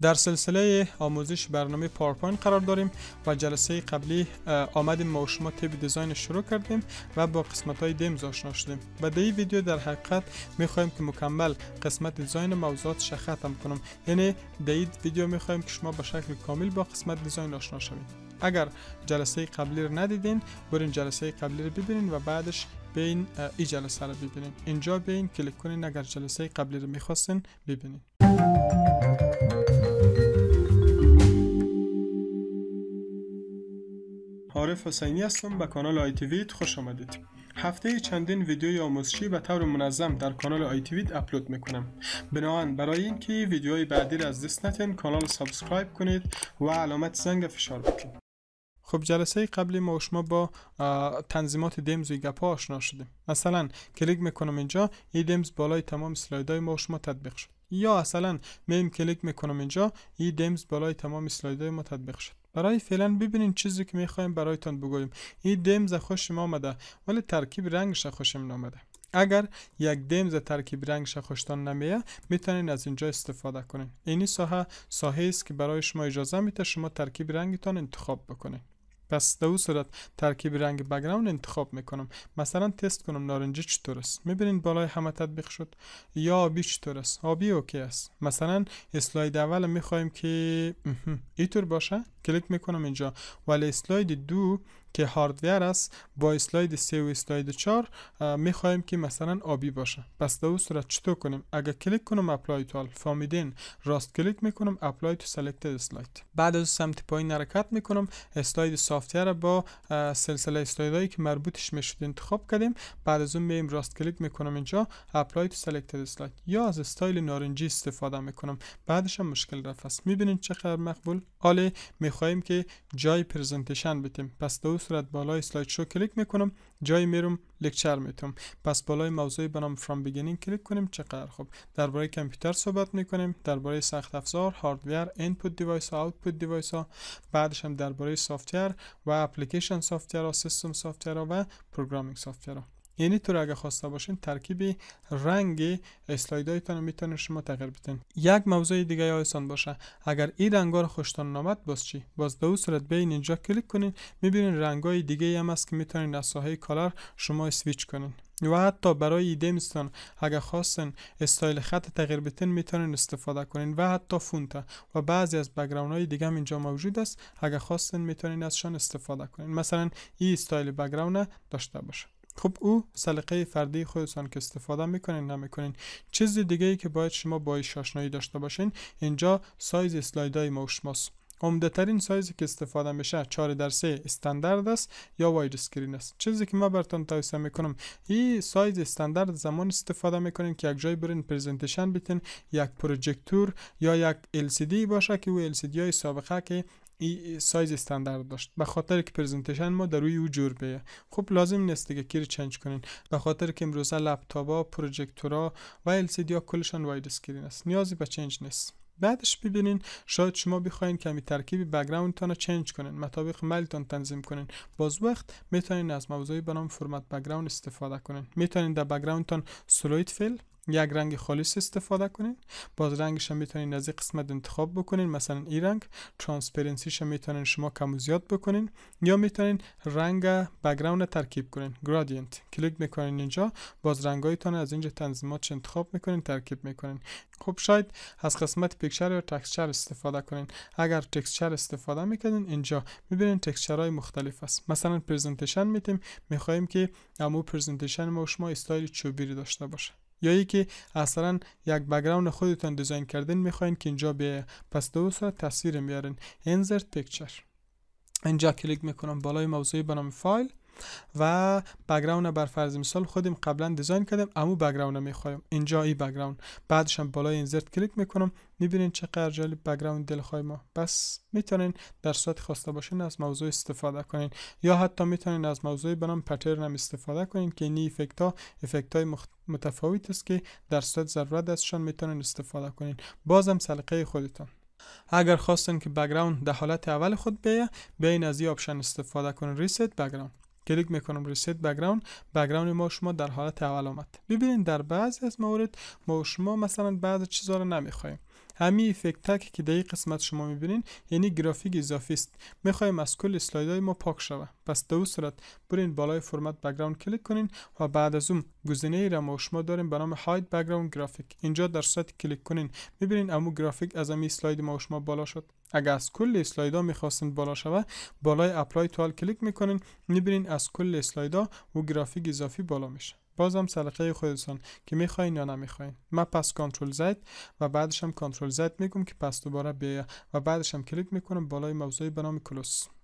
در سلسله آموزش برنامه پاورپوینت قرار داریم و جلسه قبلی آمدیم ما و شما تیب دیزاین شروع کردیم و با قسمت های دیمز آشنا شدیم و در این ویدیو در حقیقت میخوایم که مکمل قسمت دیزاین موضوعات هم کنم یعنی در این ویدیو میخوایم که شما به شکل کامل با قسمت دیزاین آشنا شوید اگر جلسه قبلی رو ندیدین برین جلسه قبلی رو ببینین و بعدش بین ای جلسه رو ببینین اینجا بین کلیک کنین اگر جلسه قبلی رو میخواستین ببینین عارف حسینی هستم به کانال آی خوش آمدید هفته چندین ویدیوی آموزشی به طور منظم در کانال آی تیوید اپلود میکنم بنابراین برای اینکه ویدیوهای بعدی را از دست نتین کانال سابسکرایب کنید و علامت زنگ فشار بکنید خب جلسه قبلی ما شما با تنظیمات دیمز و گپا آشنا شدیم مثلا کلیک میکنم اینجا ای دیمز بالای تمام سلایدای ما و شما تطبیق شد یا اصلا میم کلیک میکنم اینجا ای دیمز بالای تمام سلایدای ما تطبیق شد برای فعلا ببینین چیزی که میخوایم برایتان بگویم این دمز خوشم آمده ولی ترکیب رنگش خوشم نامده اگر یک دمز ترکیب رنگش خوشتان نمیه میتونین از اینجا استفاده کنین اینی ساحه ساحه است که برای شما اجازه میده شما ترکیب رنگتان انتخاب بکنین پس در او صورت ترکیب رنگ بگراون انتخاب میکنم مثلا تست کنم نارنجی چطور است میبینین بالای همه تطبیق شد یا آبی چطور است آبی اوکی است مثلا اسلاید اول میخوایم که اینطور باشه کلیک میکنم اینجا ولی اسلاید دو که هاردویر است با اسلاید سه و اسلاید 4 میخواهیم که مثلا آبی باشه پس در صورت چطور کنیم اگر کلیک کنم اپلای تو فامیدین راست کلیک میکنم اپلای تو سلکتد اسلاید بعد از سمت پایین حرکت میکنم اسلاید صافتیه را با سلسله اسلایدهایی که مربوطش میشود انتخاب کردیم بعد از اون میایم راست کلیک میکنم اینجا اپلای تو سلکتد اسلاید یا از استایل نارنجی استفاده میکنم بعدش هم مشکل رفت است میبینید چقدر مقبول آله میخواهیم که جای پرزنتیشن بتیم پس در صورت بالای اسلاید شو کلیک میکنم جای میرم لکچر میتونم پس بالای موضوعی به نام فرام بیگینینگ کلیک کنیم چقدر خوب درباره کامپیوتر صحبت میکنیم درباره سخت افزار هاردویر اینپوت دیوایس ها آوتپوت دیوایس ها بعدش هم درباره سافتویر و اپلیکیشن سافتویر ها سیستم سافتور ها و پروگرامینگ سافتویر یعنی تو اگه خواسته باشین ترکیب رنگ اسلایدهایتان رو میتونین شما تغییر بدین یک موضوع دیگه آسان باشه اگر این رنگا رو خوشتان نامد باز چی باز دو صورت بین اینجا کلیک کنین میبینین رنگای دیگه هم هست که میتونین از ساحه کالر شما سویچ کنین و حتی برای ایده میستان اگر خواستن استایل خط تغییر بتین میتونین استفاده کنین و حتی فونت و بعضی از بگراون های دیگه هم اینجا موجود است اگر خواستن میتونین ازشان استفاده کنین مثلا این استایل بگراون داشته باشه خب او سلیقه فردی خودتان که استفاده میکنین نمیکنین چیز دیگه ای که باید شما با آشنایی داشته باشین اینجا سایز اسلایدای ماست عمده ترین سایزی که استفاده میشه 4 در 3 استاندارد است یا واید اسکرین است چیزی که ما براتون توصیه میکنم این سایز استاندارد زمان استفاده میکنین که یک جای برین پرزنتیشن بیتین یک پروژکتور یا یک LCD باشه که او LCD های سابقه که ای سایز استاندارد داشت به خاطر که پرزنتیشن ما در روی او جور بیه خب لازم نیست دیگه کیر چنج کنین به خاطر که امروزه پروژکتور ها و LCD ها کلشان واید اسکرین است نیازی به چنج نیست بعدش ببینین شاید شما بخواین کمی ترکیب تان رو چنج کنین مطابق ملتان تنظیم کنین باز وقت میتونین از موضوعی به نام فرمت بگراوند استفاده کنین میتونین در تون سلوید فیل یک رنگ خالص استفاده کنین باز رنگش هم میتونین از این قسمت انتخاب بکنین مثلا این رنگ ترانسپرنسیش میتونین شما کم و زیاد بکنین یا میتونین رنگ بکگراند ترکیب کنین گرادینت کلیک میکنین اینجا باز رنگایتون از اینجا چه انتخاب میکنین ترکیب میکنین خب شاید از قسمت پیکچر یا تکسچر استفاده کنین اگر تکسچر استفاده میکنین اینجا میبینین تکسچرهای مختلف است مثلا پرزنتیشن میتیم میخواهیم که امو پرزنتیشن ما شما استایل چوبی داشته باشه یا ای که اصلا یک بگراون خودتان دیزاین کردن میخواین که اینجا به پس دو ساعت تصویر میارین insert picture اینجا کلیک میکنم بالای موضوعی به فایل و بگراون بر فرض مثال خودم قبلا دیزاین کردم امو رو میخوایم اینجا ای بعدش بعدشم بالای اینزرت کلیک میکنم میبینین چقدر جالب بگراون دلخواه ما بس میتونین در صورت خواسته باشین از موضوع استفاده کنین یا حتی میتونین از موضوع بنام پترن هم استفاده کنین که نی افکت ها افکت های مخت... متفاوت است که در صورت ضرورت ازشان میتونین استفاده کنین بازم سلیقه خودتان اگر خواستن که بگراوند در حالت اول خود بیه بین از این آپشن استفاده کنین ریست بگراوند کلیک میکنم روی ست بگراند ما شما در حالت اول آمد ببینید در بعضی از موارد ما شما مثلا بعض چیزها رو نمیخوایم همین افکت که در قسمت شما میبینین یعنی گرافیک اضافی است میخوایم از کل های ما پاک شوه پس در صورت برین بالای فرمت بک‌گراند کلیک کنین و بعد از اون گزینه ای را ما شما داریم به نام هاید گرافیک اینجا در صورت کلیک کنین میبینین امو گرافیک از امی اسلاید ما شما بالا شد اگر از کل اسلایدا میخواستین بالا شوه بالای اپلای توال کلیک میکنین میبینین از کل اسلایدا و گرافیک اضافی بالا میشه بازم سلیقه خودتون که میخواین یا نمیخواین من پس کنترل زد و بعدش هم کنترل زد میگم که پس دوباره بیا و بعدش هم کلیک میکنم بالای موضوعی به نام کلوس.